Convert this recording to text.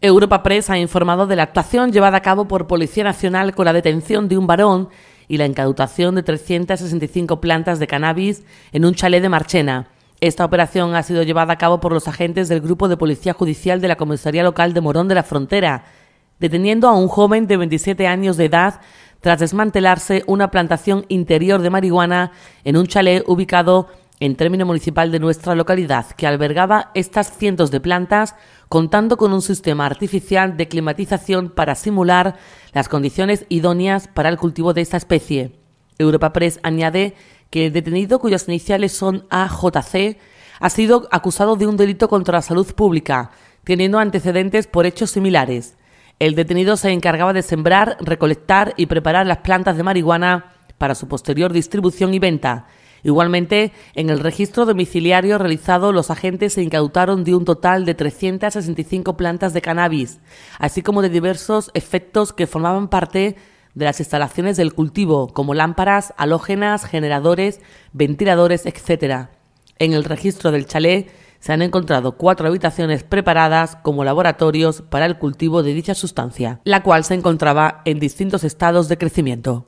Europa Press ha informado de la actuación llevada a cabo por Policía Nacional con la detención de un varón y la incautación de 365 plantas de cannabis en un chalet de Marchena. Esta operación ha sido llevada a cabo por los agentes del Grupo de Policía Judicial de la Comisaría Local de Morón de la Frontera, deteniendo a un joven de 27 años de edad tras desmantelarse una plantación interior de marihuana en un chalet ubicado en término municipal de nuestra localidad, que albergaba estas cientos de plantas, contando con un sistema artificial de climatización para simular las condiciones idóneas para el cultivo de esta especie. Europa Press añade que el detenido, cuyas iniciales son AJC, ha sido acusado de un delito contra la salud pública, teniendo antecedentes por hechos similares. El detenido se encargaba de sembrar, recolectar y preparar las plantas de marihuana para su posterior distribución y venta. Igualmente, en el registro domiciliario realizado, los agentes se incautaron de un total de 365 plantas de cannabis, así como de diversos efectos que formaban parte de las instalaciones del cultivo, como lámparas, halógenas, generadores, ventiladores, etc. En el registro del chalet se han encontrado cuatro habitaciones preparadas como laboratorios para el cultivo de dicha sustancia, la cual se encontraba en distintos estados de crecimiento.